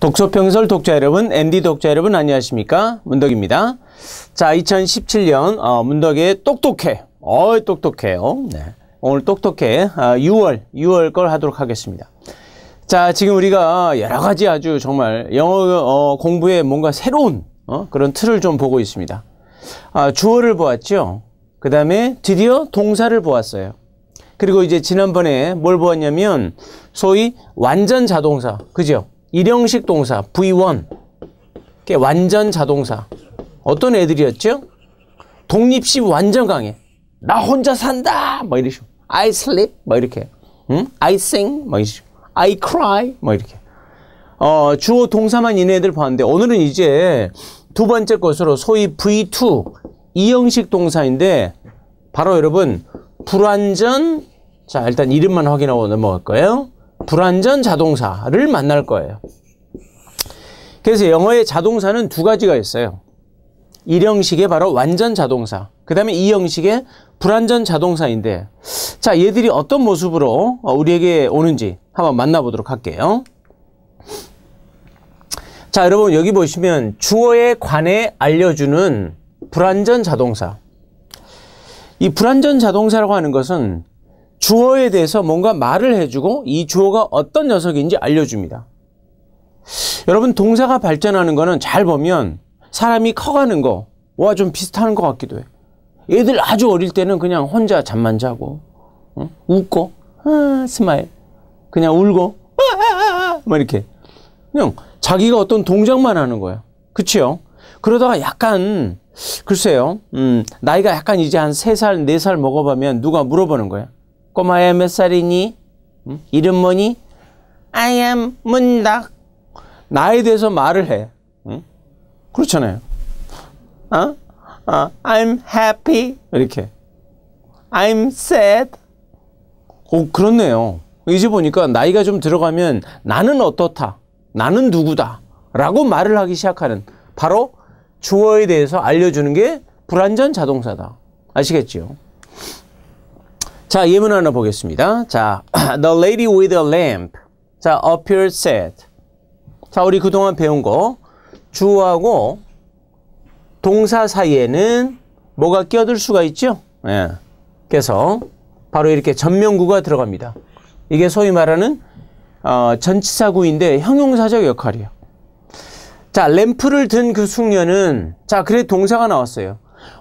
독서평설 독자 여러분, MD 독자 여러분 안녕하십니까? 문덕입니다. 자, 2017년 어, 문덕의 똑똑해, 어이 똑똑해요. 네. 오늘 똑똑해 아, 6월, 6월 걸 하도록 하겠습니다. 자, 지금 우리가 여러 가지 아주 정말 영어 어, 공부에 뭔가 새로운 어, 그런 틀을 좀 보고 있습니다. 아, 주어를 보았죠. 그 다음에 드디어 동사를 보았어요. 그리고 이제 지난번에 뭘 보았냐면 소위 완전 자동사, 그죠? 일형식 동사 V1 그게 완전 자동사 어떤 애들이었죠? 독립심 완전 강해 나 혼자 산다 뭐 이러시고 I sleep 뭐 이렇게 응? I sing 뭐 이러시고 I cry 뭐 이렇게 어, 주어 동사만 있는 애들 봤는데 오늘은 이제 두 번째 것으로 소위 V2 이형식 동사인데 바로 여러분 불완전 자 일단 이름만 확인하고 넘어갈 거예요 불완전 자동사를 만날 거예요. 그래서 영어의 자동사는 두 가지가 있어요. 1형식의 바로 완전 자동사, 그 다음에 2형식의 불완전 자동사인데 자 얘들이 어떤 모습으로 어, 우리에게 오는지 한번 만나보도록 할게요. 자 여러분 여기 보시면 주어에 관해 알려주는 불완전 자동사 이 불완전 자동사라고 하는 것은 주어에 대해서 뭔가 말을 해주고 이 주어가 어떤 녀석인지 알려줍니다. 여러분 동사가 발전하는 거는 잘 보면 사람이 커가는 거와 좀 비슷한 것 같기도 해. 애들 아주 어릴 때는 그냥 혼자 잠만 자고 응? 웃고 아, 스마일 그냥 울고 아, 아, 아, 아 막 이렇게 그냥 자기가 어떤 동작만 하는 거야. 그치요? 그러다가 약간 글쎄요. 음, 나이가 약간 이제 한 세 살 네 살 먹어보면 누가 물어보는 거야. 꼬마야 몇 살이니? 응? 이름 뭐니? I am 문덕. 나에 대해서 말을 해. 응? 그렇잖아요. 어? 어, I'm happy. 이렇게. I'm sad. 오, 그렇네요. 이제 보니까 나이가 좀 들어가면 나는 어떻다. 나는 누구다. 라고 말을 하기 시작하는 바로 주어에 대해서 알려주는 게 불완전 자동사다. 아시겠지요? 자, 예문 하나 보겠습니다. 자, the lady with a lamp. 자, appeared s a d 자, 우리 그동안 배운 거주하고 동사 사이에는 뭐가 끼어들 수가 있죠? 예. 그래서 바로 이렇게 전명구가 들어갑니다. 이게 소위 말하는 어, 전치사구인데 형용사적 역할이에요. 자, 램프를 든 그 숙녀는 자, 그래 동사가 나왔어요.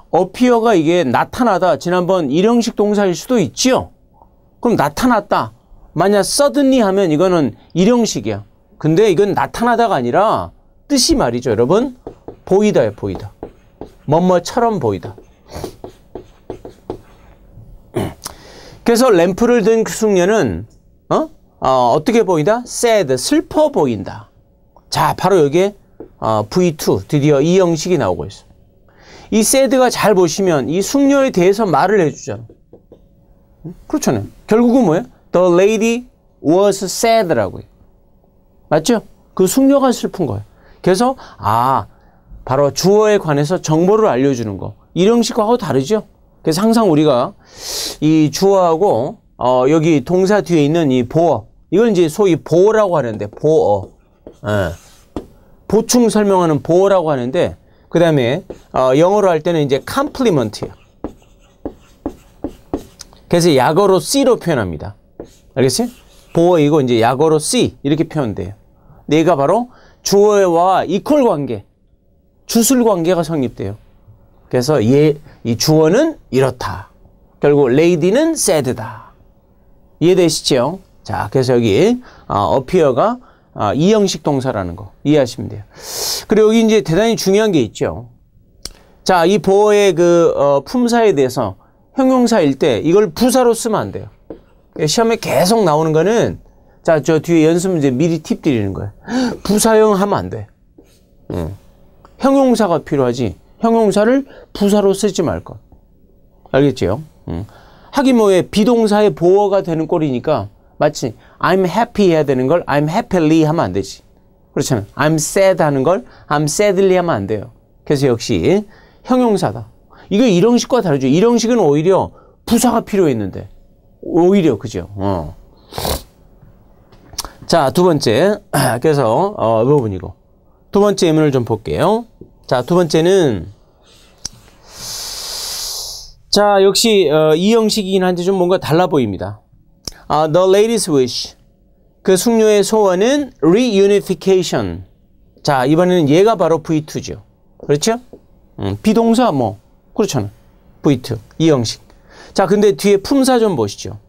어피어가 이게 나타나다. 지난번 일형식 동사일 수도 있지요. 그럼 나타났다. 만약 suddenly 하면 이거는 일형식이야. 근데 이건 나타나다가 아니라 뜻이 말이죠. 여러분 보이다예 보이다. 뭐뭐처럼 보이다. 그래서 램프를 든그 숙녀는 어? 어? 어떻게 보인다? sad, 슬퍼 보인다. 자, 바로 여기에 어, V2 드디어 이 형식이 나오고 있어. 이세드가잘 보시면 이 숙녀에 대해서 말을 해주잖아. 요 그렇잖아요. 결국은 뭐예요? The lady was sad라고 요 맞죠? 그 숙녀가 슬픈 거예요. 그래서 아 바로 주어에 관해서 정보를 알려주는 거. 이형식과하고 다르죠? 그래서 항상 우리가 이 주어하고 어, 여기 동사 뒤에 있는 이 보어 이건 이제 소위 보어라고 하는데 보어 예. 보충 설명하는 보어라고 하는데 그 다음에 어, 영어로 할 때는 이제 컴플리먼트예요. 그래서 약어로 C로 표현합니다. 알겠어요? 보어이고 이제 약어로 C 이렇게 표현돼요. 내가 바로 주어와 이퀄 관계, 주술 관계가 성립돼요. 그래서 예, 이 주어는 이렇다. 결국 레이디는 새드다 이해되시죠? 자, 그래서 여기 어, 어피어가 아, 이형식 동사라는 거 이해하시면 돼요. 그리고 여기 이제 대단히 중요한 게 있죠. 자, 이 보어의 그 어, 품사에 대해서 형용사일 때 이걸 부사로 쓰면 안 돼요. 예, 시험에 계속 나오는 거는 자, 저 뒤에 연습 문제 미리 팁 드리는 거예요. 부사형 하면 안 돼. 응. 음. 형용사가 필요하지. 형용사를 부사로 쓰지 말 것. 알겠지요? 응. 음. 하긴 뭐에 비동사의 보어가 되는 꼴이니까 마치 I'm happy 해야 되는 걸 I'm happily 하면 안 되지. 그렇잖아요. I'm sad 하는 걸 I'm sadly 하면 안 돼요. 그래서 역시 형용사다. 이거 일형식과 다르죠. 일형식은 오히려 부사가 필요했는데. 오히려 그죠. 어. 자, 두 번째. 그래서 어, 이 부분이고. 두 번째 예문을 좀 볼게요. 자, 두 번째는 자, 역시 어, 이 형식이긴 한데 좀 뭔가 달라 보입니다. 아, the lady's wish. 그 숙녀의 소원은 reunification. 자, 이번에는 얘가 바로 V2죠. 그렇죠? 음, 비동사 뭐. 그렇잖아. V2. 이 형식. 자, 근데 뒤에 품사 좀 보시죠.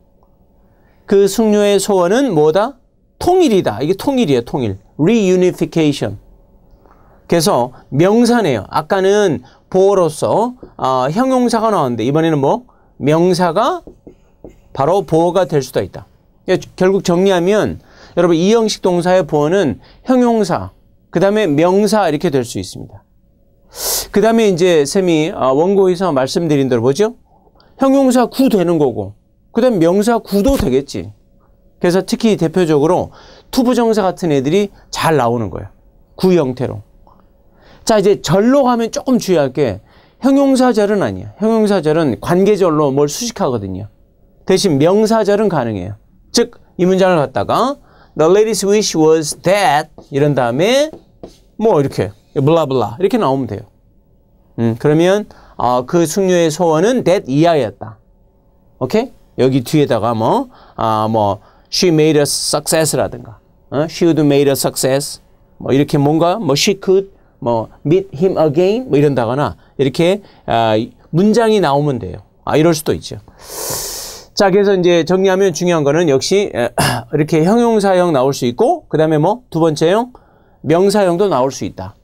그 숙녀의 소원은 뭐다? 통일이다. 이게 통일이에요, 통일. reunification. 그래서 명사네요. 아까는 보어로서 어, 형용사가 나왔는데 이번에는 뭐? 명사가 바로 보어가 될 수도 있다. 그러니까 결국 정리하면 여러분 이 형식 동사의 보어는 형용사, 그 다음에 명사 이렇게 될 수 있습니다. 그 다음에 이제 쌤이 아, 원고에서 말씀드린 대로 뭐죠? 형용사 구 되는 거고 그 다음 명사 구도 되겠지. 그래서 특히 대표적으로 투부정사 같은 애들이 잘 나오는 거예요. 구 형태로. 자 이제 절로 가면 조금 주의할 게 형용사절은 아니야. 형용사절은 관계절로 뭘 수식하거든요. 대신 명사절은 가능해요. 즉, 이 문장을 갖다가 The lady's wish was that 이런 다음에 뭐 이렇게 블라블라 이렇게 나오면 돼요. 음, 그러면 어, 그 숙녀의 소원은 that 이하였다. 오케이? 여기 뒤에다가 뭐, 아, 뭐 she made a success라든가 어? she would made a success 뭐 이렇게 뭔가 뭐 she could 뭐 meet him again 뭐 이런다거나 이렇게 아, 문장이 나오면 돼요. 아, 이럴 수도 있죠. 자, 그래서 이제 정리하면 중요한 거는 역시 이렇게 형용사형 나올 수 있고 그 다음에 뭐 두 번째형 명사형도 나올 수 있다.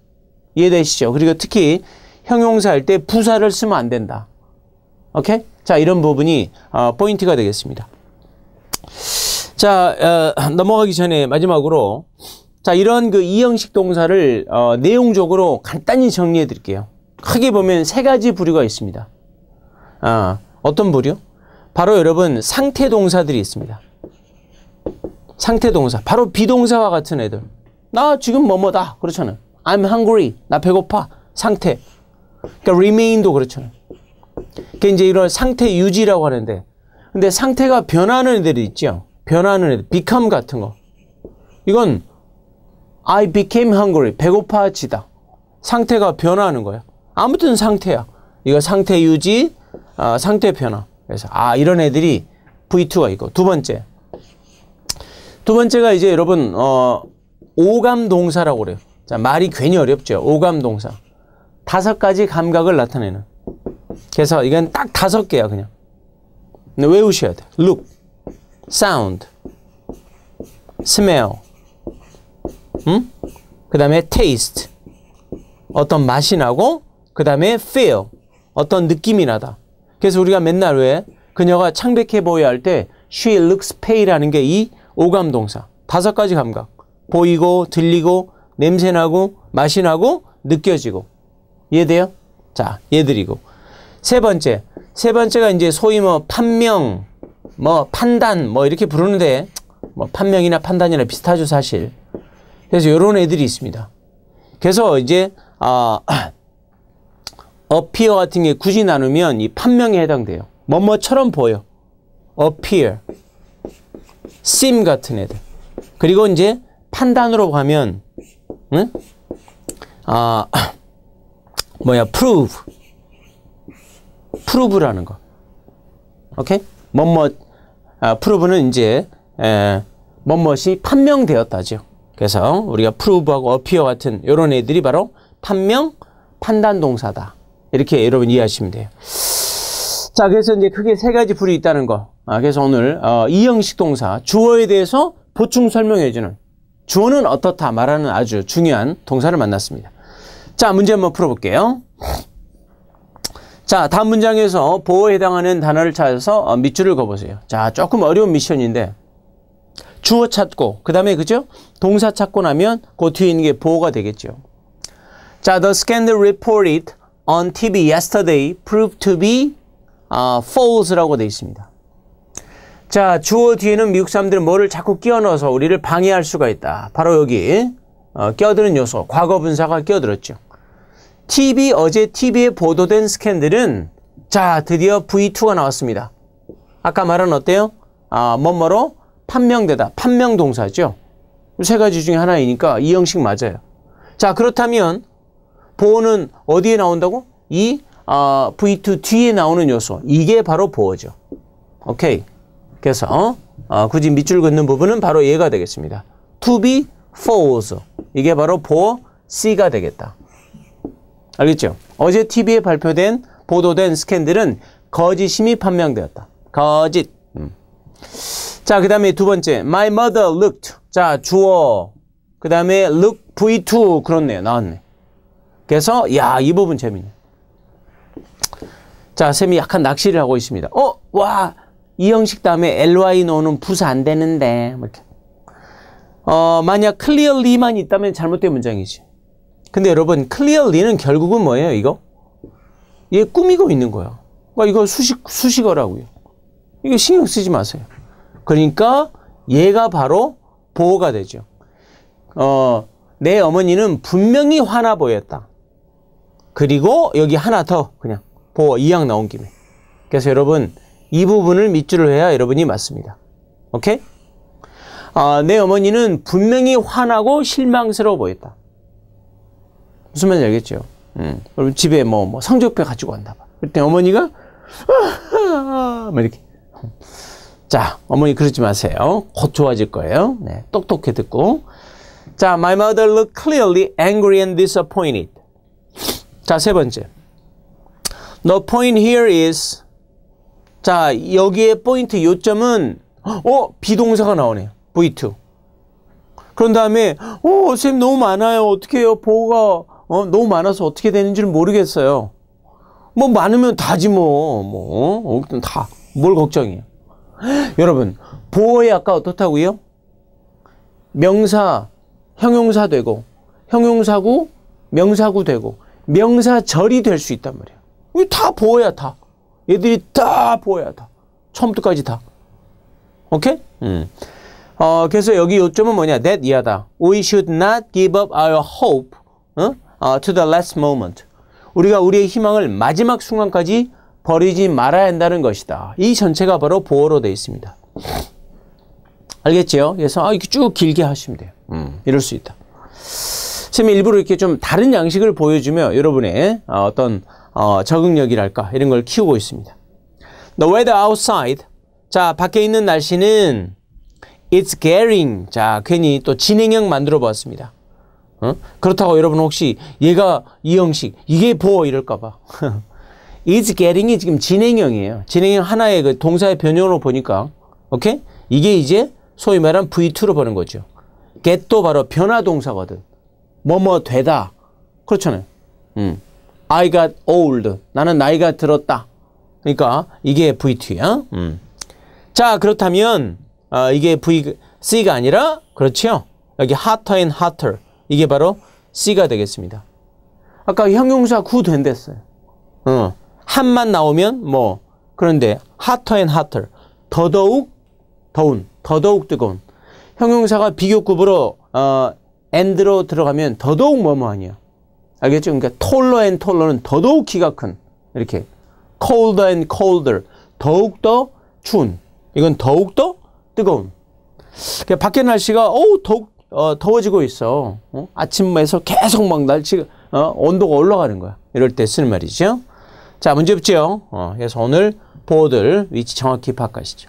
이해되시죠? 그리고 특히 형용사 할 때 부사를 쓰면 안 된다. 오케이? 자, 이런 부분이 어, 포인트가 되겠습니다. 자, 어, 넘어가기 전에 마지막으로 자, 이런 그 이형식 동사를 어, 내용적으로 간단히 정리해 드릴게요. 크게 보면 세 가지 부류가 있습니다. 어, 어떤 부류? 바로 여러분 상태 동사들이 있습니다. 상태 동사. 바로 비동사와 같은 애들. 나 지금 뭐뭐다. 그렇잖아요. I'm hungry. 나 배고파. 상태. 그러니까 remain도 그렇잖아요. 그게 그러니까 이제 이런 상태 유지라고 하는데 근데 상태가 변하는 애들이 있죠. 변하는 애들. become 같은 거. 이건 I became hungry. 배고파지다. 상태가 변하는 거야. 아무튼 상태야. 이거 상태 유지, 어, 상태 변화. 그래서 아 이런 애들이 V2가 있고 두 번째 두 번째가 이제 여러분 어 오감 동사라고 그래요. 자 말이 괜히 어렵죠. 오감 동사 다섯 가지 감각을 나타내는. 그래서 이건 딱 다섯 개야 그냥. 근데 외우셔야 돼. look, sound, smell, 음? 그 다음에 taste 어떤 맛이 나고 그 다음에 feel 어떤 느낌이 나다. 그래서 우리가 맨날 왜 그녀가 창백해 보여야 할 때 she looks pale라는 게 이 오감 동사. 다섯 가지 감각. 보이고 들리고 냄새 나고 맛이 나고 느껴지고. 이해돼요? 자, 얘들이고. 세 번째. 세 번째가 이제 소위 뭐 판명, 뭐 판단 뭐 이렇게 부르는데 뭐 판명이나 판단이나 비슷하죠, 사실. 그래서 이런 애들이 있습니다. 그래서 이제 아 appear 같은 게 굳이 나누면 이 판명에 해당돼요. 뭐뭐처럼 보여. appear. seem 같은 애들. 그리고 이제 판단으로 가면 응? 아 뭐야 prove. prove라는 거. 오케이? 뭐뭐 아, prove는 이제 에, 뭐뭐이 판명되었다죠. 그래서 우리가 prove하고 appear 같은 이런 애들이 바로 판명 판단 동사다. 이렇게 여러분 이해하시면 돼요. 자, 그래서 이제 크게 세 가지 불이 있다는 거. 아, 그래서 오늘 어, 이형식 동사 주어에 대해서 보충 설명해주는 주어는 어떻다 말하는 아주 중요한 동사를 만났습니다. 자, 문제 한번 풀어볼게요. 자, 다음 문장에서 보호에 해당하는 단어를 찾아서 어, 밑줄을 그어보세요. 자, 조금 어려운 미션인데 주어 찾고 그 다음에 그죠? 동사 찾고 나면 그 뒤에 있는 게 보호가 되겠죠. 자, the scandal reported on TV yesterday proved to be uh, false라고 돼 있습니다. 자, 주어 뒤에는 미국 사람들은 뭐를 자꾸 끼워 넣어서 우리를 방해할 수가 있다. 바로 여기 어, 끼어드는 요소, 과거 분사가 끼어들었죠. TV, 어제 TV에 보도된 스캔들은 자, 드디어 V2가 나왔습니다. 아까 말한 어때요? 아, 뭐뭐로 판명되다, 판명동사죠. 세 가지 중에 하나이니까 이 형식 맞아요. 자, 그렇다면 보어는 어디에 나온다고? 이 어, 아, V2 뒤에 나오는 요소. 이게 바로 보어죠. 오케이. 그래서 어? 어, 굳이 밑줄 긋는 부분은 바로 얘가 되겠습니다. To be false. 이게 바로 보어 C가 되겠다. 알겠죠? 어제 TV에 발표된 보도된 스캔들은 거짓심이 판명되었다. 거짓. 음. 자, 그 다음에 두 번째. My mother looked. 자, 주어. 그 다음에 look V2. 그렇네요. 나왔네. 그래서 야이 부분 재밌네. 자 쌤이 약간 낚시를 하고 있습니다. 어? 와! 이 형식 다음에 ly 넣는 부사 안 되는데 뭐 이렇게. 어 만약 clearly만 있다면 잘못된 문장이지. 근데 여러분 clearly는 결국은 뭐예요 이거? 얘 꾸미고 있는 거야. 그러니까 이거 수식, 수식어라고요. 이게 신경 쓰지 마세요. 그러니까 얘가 바로 보호가 되죠. 어, 내 어머니는 분명히 화나 보였다. 그리고 여기 하나 더 그냥 보어 이항 나온 김에 그래서 여러분 이 부분을 밑줄을 해야 여러분이 맞습니다 오케이? 아, 내 어머니는 분명히 화나고 실망스러워 보였다 무슨 말인지 알겠죠? 음. 그럼 집에 뭐, 뭐 성적표 가지고 왔나 봐 그때 어머니가 이렇게 자 어머니 그러지 마세요 곧 좋아질 거예요 네, 똑똑히 듣고 자 My mother looked clearly angry and disappointed 자, 세 번째. The point here is 자, 여기에 포인트 요점은 어, 비동사가 나오네 V2. 그런 다음에 어, 선생님 너무 많아요. 어떻게 해요? 보호가 어, 너무 많아서 어떻게 되는지를 모르겠어요. 뭐 많으면 다지 뭐. 뭐. 어, 다. 뭘 걱정이에요. 여러분, 보호에 아까 어떻다고요? 명사, 형용사 되고 형용사구, 명사구 되고 명사절이 될 수 있단 말이야. 다 보여야 다. 얘들이 다 보여야 다. 처음부터까지 다. 오케이? 음. 어, 그래서 여기 요점은 뭐냐? That 이하다. We should not give up our hope 어? Uh, to the last moment. 우리가 우리의 희망을 마지막 순간까지 버리지 말아야 한다는 것이다. 이 전체가 바로 보어로 되어 있습니다. 알겠지요? 그래서 아, 이렇게 쭉 길게 하시면 돼요. 음, 이럴 수 있다. 지이 일부러 이렇게 좀 다른 양식을 보여주며 여러분의 어, 어떤 어, 적응력이랄까 이런 걸 키우고 있습니다. The weather outside. 자, 밖에 있는 날씨는 it's getting. 자, 괜히 또 진행형 만들어 보았습니다. 어? 그렇다고 여러분 혹시 얘가 이 형식, 이게 보어 이럴까봐. is getting이 지금 진행형이에요. 진행형 하나의 그 동사의 변형으로 보니까, 오케이? 이게 이제 소위 말한 V2로 보는 거죠. get도 바로 변화 동사거든. 뭐뭐 되다. 그렇잖아요. 음. I got old. 나는 나이가 들었다. 그러니까 이게 VT야. 음. 자 그렇다면 어, 이게 V C가 아니라 그렇지요. 여기 hotter and hotter 이게 바로 C가 되겠습니다. 아까 형용사 구 된댔어요. 어. 한만 나오면 뭐 그런데 hotter and hotter 더더욱 더운 더더욱 뜨거운 형용사가 비교급으로 어, 엔드로 들어가면 더더욱 뭐뭐하냐. 알겠죠? 그러니까 t a l l e 는 더더욱 키가 큰. 이렇게. c o l d e 더욱더 추운. 이건 더욱더 뜨거운. 그러니까 밖에 날씨가 어우 더욱 어, 더워지고 있어. 어? 아침에서 계속 막 날씨가 어? 온도가 올라가는 거야. 이럴 때 쓰는 말이죠. 자 문제 없죠. 어, 그래서 오늘 보호들 위치 정확히 파악하시죠.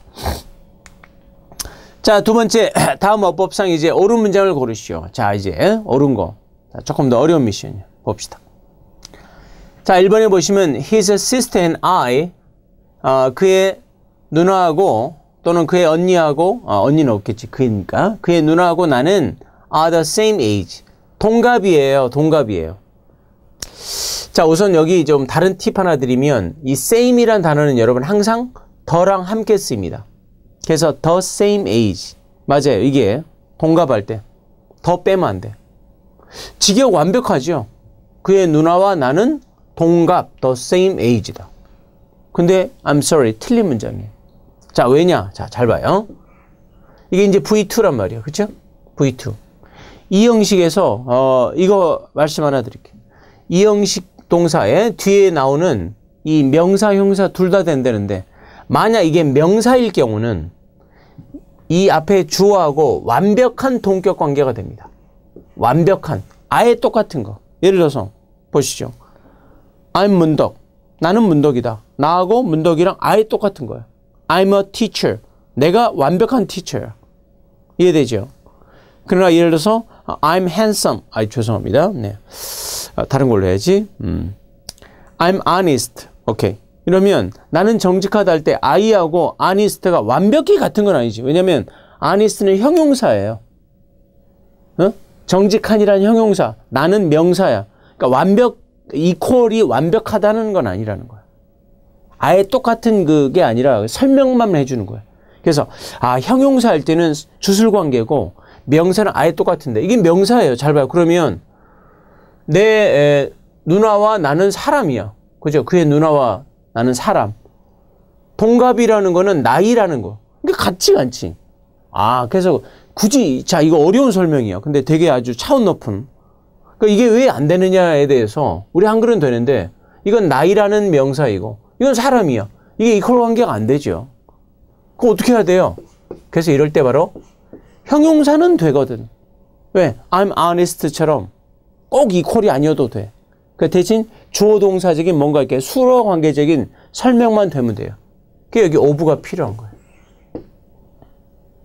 자, 두 번째. 다음 어법상 이제 옳은 문장을 고르시오. 자, 이제 옳은 거. 자, 조금 더 어려운 미션이요. 봅시다. 자, 1번에 보시면 his sister and I 어, 그의 누나하고 또는 그의 언니하고 어, 언니는 없겠지. 그니까. 그의 누나하고 나는 are the same age. 동갑이에요. 동갑이에요. 자, 우선 여기 좀 다른 팁 하나 드리면 이 same이란 단어는 여러분 항상 더랑 함께 씁니다. 그래서 the same age. 맞아요. 이게 동갑할 때. 더 빼면 안 돼. 직역 완벽하죠. 그의 누나와 나는 동갑, the same age다. 근데 I'm sorry, 틀린 문장이에요. 자, 왜냐? 자, 잘 봐요. 이게 이제 V2란 말이에요. 그렇죠? V2. 이 형식에서 어, 이거 말씀 하나 드릴게요. 이 형식 동사에 뒤에 나오는 이 명사, 형사 둘 다 된다는데 만약 이게 명사일 경우는 이 앞에 주어하고 완벽한 동격 관계가 됩니다. 완벽한, 아예 똑같은 거. 예를 들어서 보시죠. I'm 문덕. 나는 문덕이다. 나하고 문덕이랑 아예 똑같은 거야. I'm a teacher. 내가 완벽한 티처야. 이해되죠? 그러나 예를 들어서 I'm handsome. 아, 죄송합니다. 네. 아, 다른 걸로 해야지. 음. I'm honest. 오케이. 이러면 나는 정직하다 할 때 아이하고 아니스트가 완벽히 같은 건 아니지. 왜냐면 아니스트는 형용사예요. 어? 정직한이라는 형용사, 나는 명사야. 그러니까 완벽 이퀄이 완벽하다는 건 아니라는 거야. 아예 똑같은 그게 아니라 설명만 해주는 거야. 그래서 아 형용사 할 때는 주술 관계고 명사는 아예 똑같은데 이게 명사예요. 잘 봐요. 그러면 내 에, 누나와 나는 사람이야. 그죠? 그의 누나와 나는 사람. 동갑이라는 거는 나이라는 거. 이게 같지가 않지. 아, 그래서 굳이, 자, 이거 어려운 설명이야. 근데 되게 아주 차원 높은. 그러니까 이게 왜 안 되느냐에 대해서 우리 한글은 되는데 이건 나이라는 명사이고 이건 사람이야. 이게 이퀄 관계가 안 되죠. 그거 어떻게 해야 돼요? 그래서 이럴 때 바로 형용사는 되거든. 왜? I'm honest처럼 꼭 이퀄이 아니어도 돼. 그 대신 주어 동사적인 뭔가 이렇게 수로 관계적인 설명만 되면 돼요. 그 여기 오브가 필요한 거예요.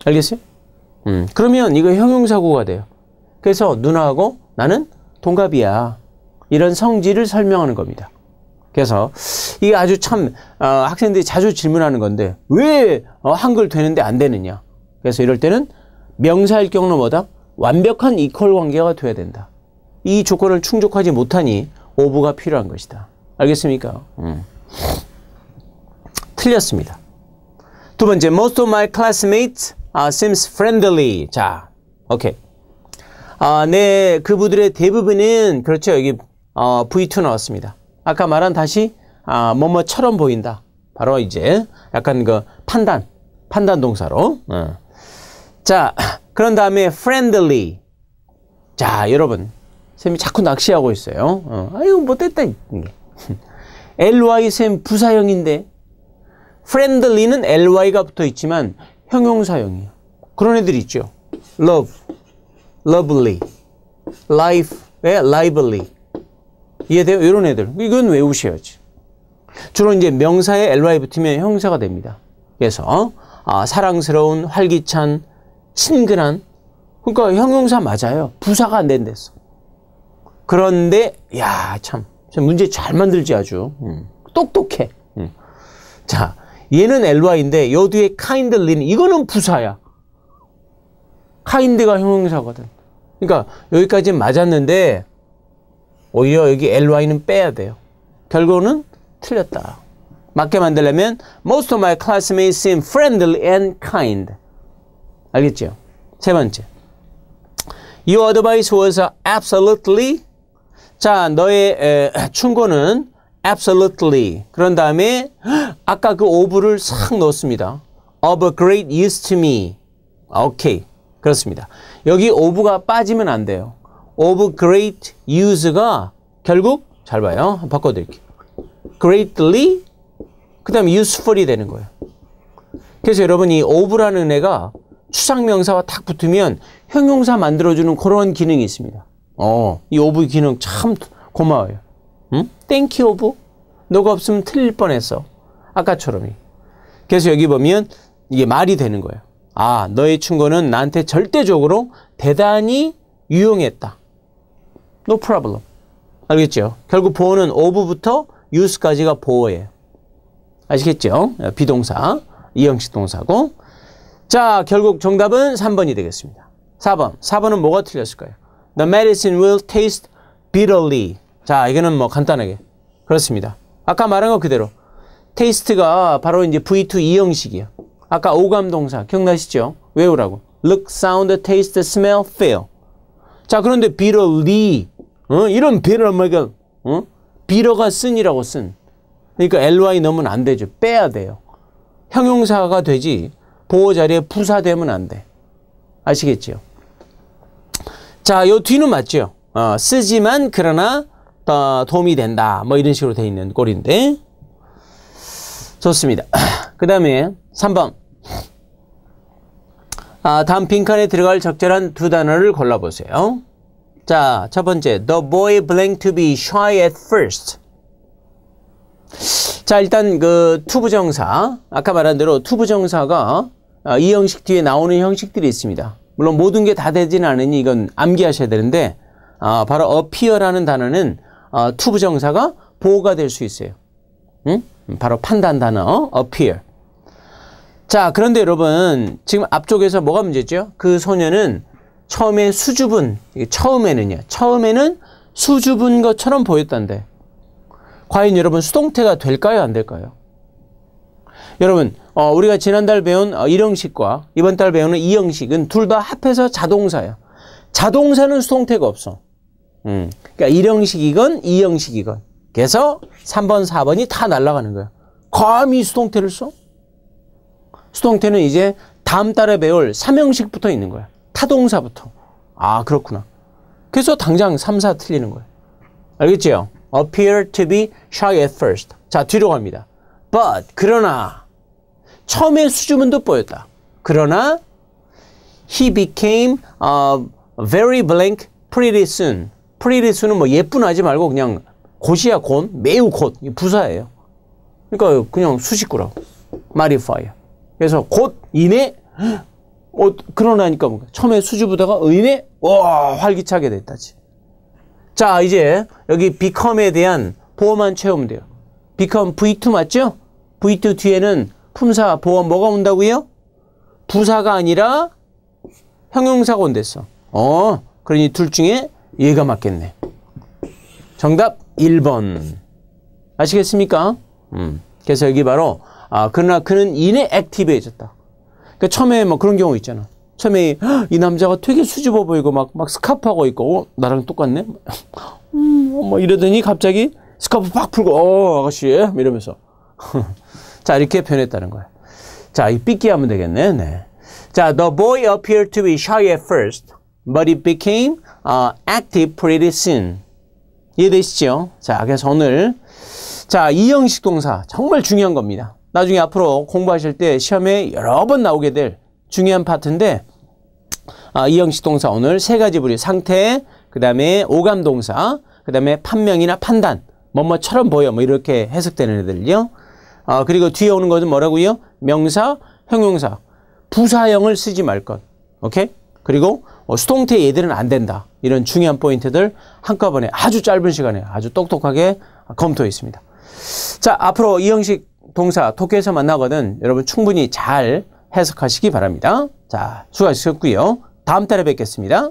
알겠어요? 음. 그러면 이거 형용사고가 돼요. 그래서 누나하고 나는 동갑이야. 이런 성질을 설명하는 겁니다. 그래서 이게 아주 참 어, 학생들이 자주 질문하는 건데 왜 어, 한글 되는데 안 되느냐. 그래서 이럴 때는 명사일 경우는 뭐다? 완벽한 이퀄 관계가 돼야 된다. 이 조건을 충족하지 못하니 오브가 필요한 것이다. 알겠습니까? 음. 틀렸습니다. 두 번째, most of my classmates uh, seems friendly. 자, 오케이. 아, 네, 그분들의 대부분은 그렇죠. 여기 어, V2 나왔습니다. 아까 말한 다시 아, 뭐뭐처럼 보인다. 바로 이제 약간 그 판단, 판단 동사로. 어. 자, 그런 다음에 friendly. 자, 여러분 샘이 자꾸 낚시하고 있어요. 어. 아유, 못됐다. 뭐 ly 쌤 부사형인데 friendly는 ly가 붙어 있지만 형용사형이에요. 그런 애들 있죠. love, lovely, life, 네? lively. 이해돼요? 이런 애들. 이건 외우셔야지. 주로 이제 명사에 ly 붙으면 형사가 됩니다. 그래서 아, 사랑스러운, 활기찬, 친근한. 그러니까 형용사 맞아요. 부사가 안 된댔어. 그런데 야 참 문제 잘 만들지 아주 음. 똑똑해. 음. 자 얘는 LY인데 요 뒤에 kindly는 이거는 부사야. kind가 형용사거든. 그러니까 여기까지 맞았는데 오히려 여기 ly는 빼야 돼요. 결과는 틀렸다. 맞게 만들려면 most of my classmates seem friendly and kind. 알겠죠? 세 번째. Your advice was absolutely 자, 너의 에, 충고는 absolutely. 그런 다음에 아까 그 오브를 싹 넣었습니다. of a great use to me. 오케이. 그렇습니다. 여기 오브가 빠지면 안 돼요. of great use가 결국 잘 봐요. 바꿔 드릴게요. greatly 그다음 useful이 되는 거예요. 그래서 여러분이 of라는 애가 추상명사와 딱 붙으면 형용사 만들어주는 그런 기능이 있습니다. 어. 이 오브 기능 참 고마워요. 응? 땡큐 오브. 너가 없으면 틀릴 뻔했어. 아까처럼이. 그래서 여기 보면 이게 말이 되는 거예요. 아, 너의 충고는 나한테 절대적으로 대단히 유용했다. No problem. 알겠죠? 결국 보호는 오브부터 유스까지가 보호예요. 아시겠죠? 비동사, 이형식 동사고. 자, 결국 정답은 3번이 되겠습니다. 4번. 4번은 뭐가 틀렸을까요? The medicine will taste bitterly. 자, 이거는 뭐 간단하게. 그렇습니다. 아까 말한 것 그대로. t a s t 가 바로 이제 V2 이형식이야. 아까 오감 동사 기억나시죠? 외우라고. look, sound, taste, smell, feel. 자, 그런데 bitterly. 어? 이런 bitter 뭐 어? bitter가 쓴이라고 쓴. 그러니까 ly 넣으면 안 되죠. 빼야 돼요. 형용사가 되지 보호 자리에 부사되면 안 돼. 아시겠죠? 자, 요 뒤는 맞죠? 어, 쓰지만 그러나 어, 도움이 된다. 뭐 이런 식으로 돼 있는 꼴인데. 좋습니다. 그 다음에 3번. 아, 다음 빈칸에 들어갈 적절한 두 단어를 골라보세요. 자, 첫 번째. The boy b l a n k to be shy at first. 자, 일단 그 투부정사. 아까 말한 대로 투부정사가 어, 이 형식 뒤에 나오는 형식들이 있습니다. 물론 모든 게 다 되지는 않으니 이건 암기하셔야 되는데 아, 바로 appear라는 단어는 아, t 부정사가 보호가 될 수 있어요. 응? 바로 판단 단어 appear. 자, 그런데 여러분 지금 앞쪽에서 뭐가 문제죠? 그 소녀는 처음에 수줍은 처음에는요. 처음에는 수줍은 것처럼 보였던데 과연 여러분 수동태가 될까요? 안 될까요? 여러분 어, 우리가 지난달 배운 어, 1형식과 이번 달 배우는 2형식은 둘 다 합해서 자동사예요. 자동사는 수동태가 없어. 음. 그러니까 1형식이건 2형식이건. 그래서 3번, 4번이 다 날아가는 거야. 감히 수동태를 써? 수동태는 이제 다음 달에 배울 3형식부터 있는 거야. 타동사부터. 아 그렇구나. 그래서 당장 3, 4 틀리는 거야. 알겠지요? appear to be shy at first. 자 뒤로 갑니다. but 그러나 처음에 수줍음도 보였다. 그러나 he became u uh, very blank pretty soon. pretty soon은 뭐 예쁜 하지 말고 그냥 곧이야 곧, 매우 곧 부사예요. 그러니까 그냥 수식구라고. modify. 그래서 곧 이내 어, 그러나니까 뭔가 처음에 수줍으다가 의내 와 활기차게 됐다지. 자 이제 여기 become에 대한 보험한 채우면 돼요. become V2 맞죠? V2 뒤에는 품사, 보험 뭐가 온다고요? 부사가 아니라 형용사가 온댔어. 어, 그러니 둘 중에 얘가 맞겠네. 정답 1번. 아시겠습니까? 음. 그래서 여기 바로 아, 그러나 그는 이내 액티브해졌다. 그러니까 처음에 뭐 그런 경우 있잖아. 처음에 이 남자가 되게 수줍어 보이고 막, 막 스카프하고 있고 어, 나랑 똑같네? 음, 뭐 이러더니 갑자기 스카프 팍 풀고 어 아가씨 이러면서 자, 이렇게 표현했다는 거야. 자, 이 삐끼 하면 되겠네. 네. 자, the boy appeared to be shy at first, but he became uh, active pretty soon. 이해되시죠? 자, 그래서 오늘 자, 이 형식 동사 정말 중요한 겁니다. 나중에 앞으로 공부하실 때 시험에 여러 번 나오게 될 중요한 파트인데 아, 이 형식 동사 오늘 세 가지 부류 상태, 그 다음에 오감 동사, 그 다음에 판명이나 판단, 뭐뭐처럼 보여 뭐 이렇게 해석되는 애들요. 아, 그리고 뒤에 오는 것은 뭐라고요? 명사, 형용사. 부사형을 쓰지 말 것. 오케이? 그리고 어, 수동태 얘들은 안 된다. 이런 중요한 포인트들 한꺼번에 아주 짧은 시간에 아주 똑똑하게 검토했습니다. 자, 앞으로 이 형식 동사 토끼에서 만나거든 여러분 충분히 잘 해석하시기 바랍니다. 자, 수고하셨고요. 다음 달에 뵙겠습니다.